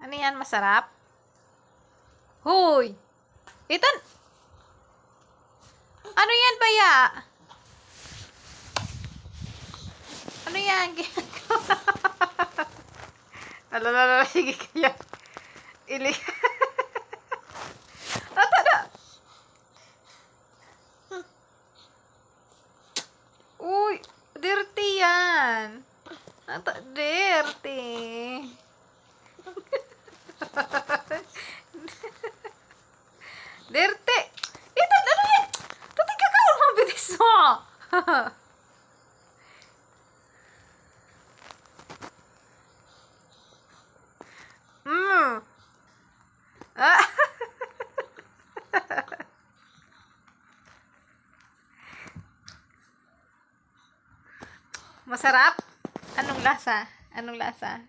Ano yan? Masarap? Hoy! Ethan! Ano yan, baya? Ano yan? Alalala, sige kaya. Ili. Ata na! Hmm. Uy! Dirty yan! Ata, Dirty! Mmm. Ah. Masarap? Anong lasa? Anong lasa?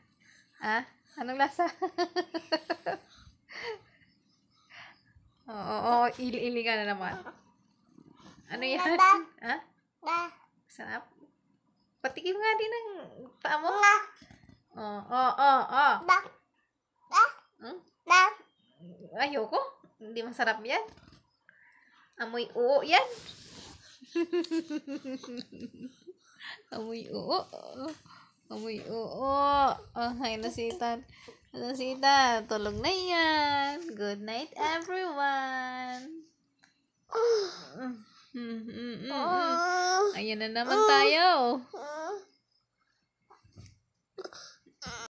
Ah? Anong lasa? oo, oo, ili-ili ka na naman. Ano yan? Ha? Ah? Sarap. Patikim nga din ang paa mo. Na. Oh, oh, oh, oh. Na. Na. Hmm? Na. Ayoko. Hindi masarap yan. Amoy oo yan. Amoy oo. Amoy oo. Oh, sitan. nasitan. Nasitan. Tulog na yan. Good night, everyone. Mm-mm-mm. Oh. Ayan na naman oh. tayo.